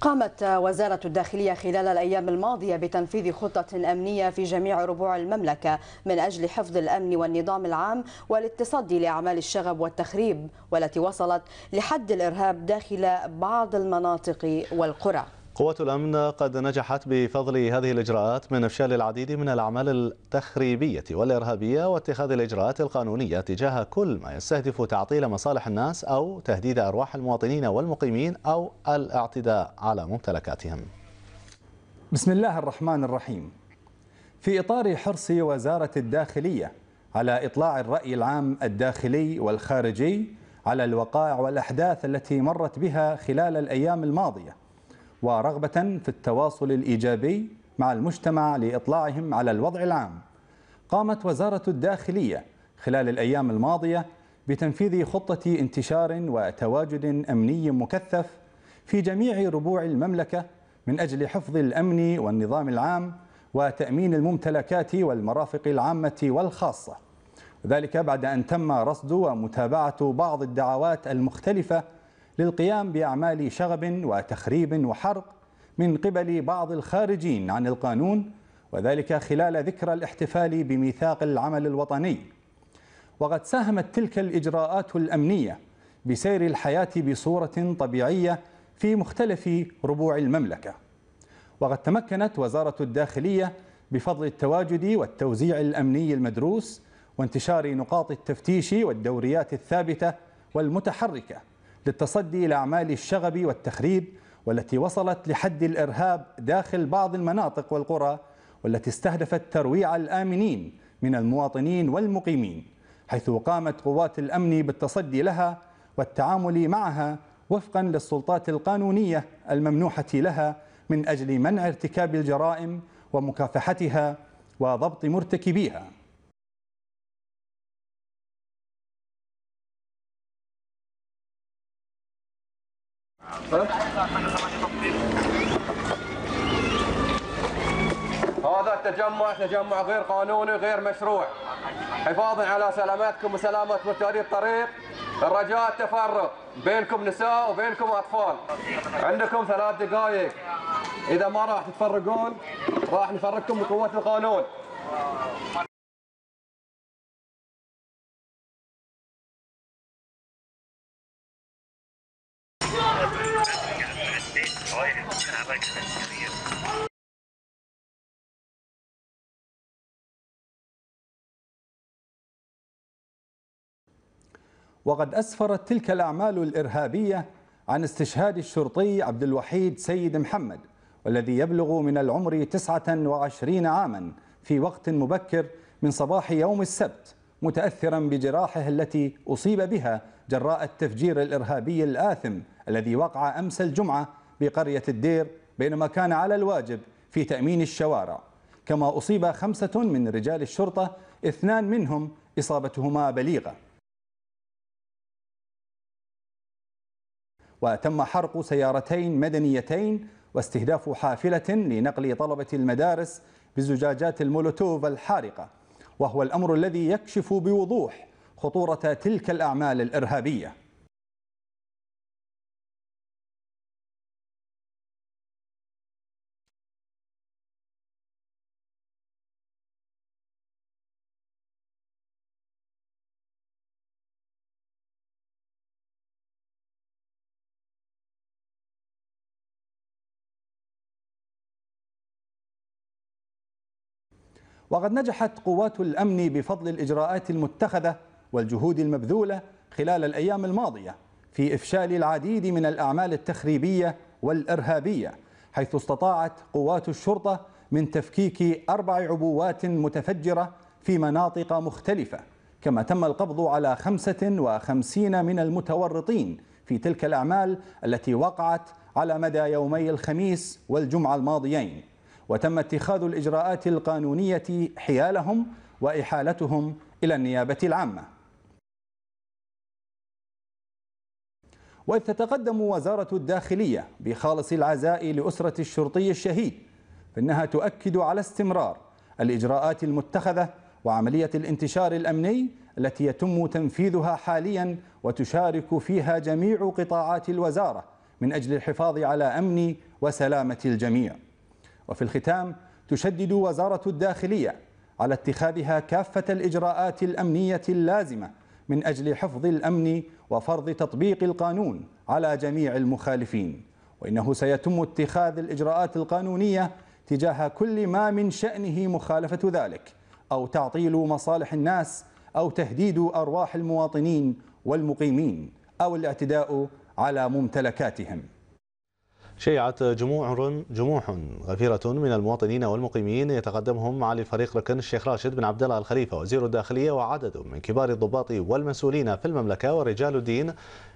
قامت وزارة الداخلية خلال الأيام الماضية بتنفيذ خطة أمنية في جميع ربوع المملكة من أجل حفظ الأمن والنظام العام والاتصدي لأعمال الشغب والتخريب والتي وصلت لحد الإرهاب داخل بعض المناطق والقرى قوات الأمن قد نجحت بفضل هذه الإجراءات من إفشال العديد من الأعمال التخريبية والإرهابية واتخاذ الإجراءات القانونية تجاه كل ما يستهدف تعطيل مصالح الناس أو تهديد أرواح المواطنين والمقيمين أو الاعتداء على ممتلكاتهم بسم الله الرحمن الرحيم في إطار حرص وزارة الداخلية على إطلاع الرأي العام الداخلي والخارجي على الوقائع والأحداث التي مرت بها خلال الأيام الماضية ورغبة في التواصل الإيجابي مع المجتمع لإطلاعهم على الوضع العام قامت وزارة الداخلية خلال الأيام الماضية بتنفيذ خطة انتشار وتواجد أمني مكثف في جميع ربوع المملكة من أجل حفظ الأمن والنظام العام وتأمين الممتلكات والمرافق العامة والخاصة ذلك بعد أن تم رصد ومتابعة بعض الدعوات المختلفة للقيام بأعمال شغب وتخريب وحرق من قبل بعض الخارجين عن القانون وذلك خلال ذكرى الاحتفال بميثاق العمل الوطني وقد ساهمت تلك الإجراءات الأمنية بسير الحياة بصورة طبيعية في مختلف ربوع المملكة وقد تمكنت وزارة الداخلية بفضل التواجد والتوزيع الأمني المدروس وانتشار نقاط التفتيش والدوريات الثابتة والمتحركة للتصدي لأعمال الشغب والتخريب والتي وصلت لحد الإرهاب داخل بعض المناطق والقرى والتي استهدفت ترويع الآمنين من المواطنين والمقيمين حيث قامت قوات الأمن بالتصدي لها والتعامل معها وفقا للسلطات القانونية الممنوحة لها من أجل منع ارتكاب الجرائم ومكافحتها وضبط مرتكبيها هذا التجمع تجمع غير قانوني غير مشروع حفاظا على سلامتكم وسلامة مشاري الطريق الرجاء التفرق بينكم نساء وبينكم أطفال عندكم ثلاث دقائق إذا ما راح تتفرقون راح نفرقكم بقوة القانون وقد أسفرت تلك الأعمال الإرهابية عن استشهاد الشرطي عبد الوحيد سيد محمد والذي يبلغ من العمر 29 عاما في وقت مبكر من صباح يوم السبت متأثرا بجراحه التي أصيب بها جراء التفجير الإرهابي الآثم الذي وقع أمس الجمعة بقرية الدير بينما كان على الواجب في تأمين الشوارع كما أصيب خمسة من رجال الشرطة اثنان منهم إصابتهما بليغة وتم حرق سيارتين مدنيتين واستهداف حافلة لنقل طلبة المدارس بزجاجات المولوتوف الحارقة وهو الأمر الذي يكشف بوضوح خطورة تلك الأعمال الإرهابية وقد نجحت قوات الأمن بفضل الإجراءات المتخذة والجهود المبذولة خلال الأيام الماضية في إفشال العديد من الأعمال التخريبية والإرهابية حيث استطاعت قوات الشرطة من تفكيك أربع عبوات متفجرة في مناطق مختلفة كما تم القبض على 55 من المتورطين في تلك الأعمال التي وقعت على مدى يومي الخميس والجمعة الماضيين وتم اتخاذ الإجراءات القانونية حيالهم وإحالتهم إلى النيابة العامة وإذ تتقدم وزارة الداخلية بخالص العزاء لأسرة الشرطي الشهيد فإنها تؤكد على استمرار الإجراءات المتخذة وعملية الانتشار الأمني التي يتم تنفيذها حاليا وتشارك فيها جميع قطاعات الوزارة من أجل الحفاظ على أمن وسلامة الجميع وفي الختام تشدد وزارة الداخلية على اتخاذها كافة الإجراءات الأمنية اللازمة من أجل حفظ الأمن وفرض تطبيق القانون على جميع المخالفين وإنه سيتم اتخاذ الإجراءات القانونية تجاه كل ما من شأنه مخالفة ذلك أو تعطيل مصالح الناس أو تهديد أرواح المواطنين والمقيمين أو الاعتداء على ممتلكاتهم شيعت جموع جموع غفيرة من المواطنين والمقيمين يتقدمهم معالي الفريق ركن الشيخ راشد بن عبد الله الخليفة وزير الداخلية وعدد من كبار الضباط والمسؤولين في المملكة ورجال الدين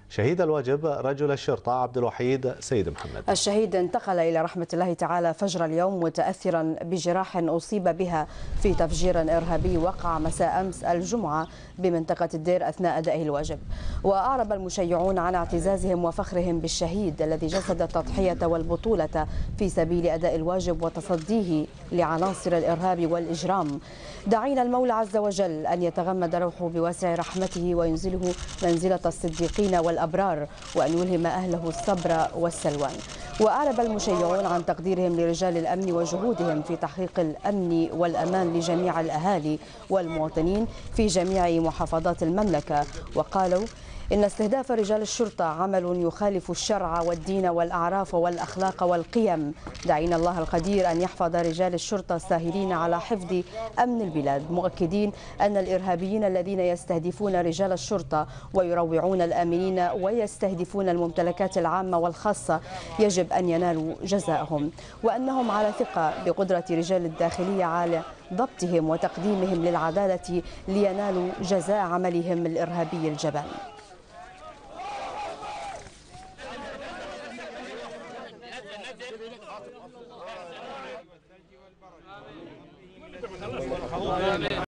شهيد الواجب رجل الشرطة عبد الوحيد سيد محمد الشهيد انتقل إلى رحمة الله تعالى فجر اليوم متأثرا بجراح أصيب بها في تفجير إرهابي وقع مساء أمس الجمعة بمنطقة الدير أثناء أدائه الواجب وأعرب المشيعون عن اعتزازهم وفخرهم بالشهيد الذي جسد التضحية والبطولة في سبيل أداء الواجب وتصديه لعناصر الإرهاب والإجرام دعينا المولى عز وجل أن يتغمد روحه بواسع رحمته وينزله منزلة الصديقين وال الأبرار وأن يلهم أهله الصبر والسلوان وأعرب المشيعون عن تقديرهم لرجال الأمن وجهودهم في تحقيق الأمن والأمان لجميع الأهالي والمواطنين في جميع محافظات المملكة وقالوا إن استهداف رجال الشرطة عمل يخالف الشرع والدين والأعراف والأخلاق والقيم دعين الله القدير أن يحفظ رجال الشرطة الساهرين على حفظ أمن البلاد مؤكدين أن الإرهابيين الذين يستهدفون رجال الشرطة ويروعون الآمنين ويستهدفون الممتلكات العامة والخاصة يجب أن ينالوا جزاءهم وأنهم على ثقة بقدرة رجال الداخلية على ضبطهم وتقديمهم للعدالة لينالوا جزاء عملهم الإرهابي الجبان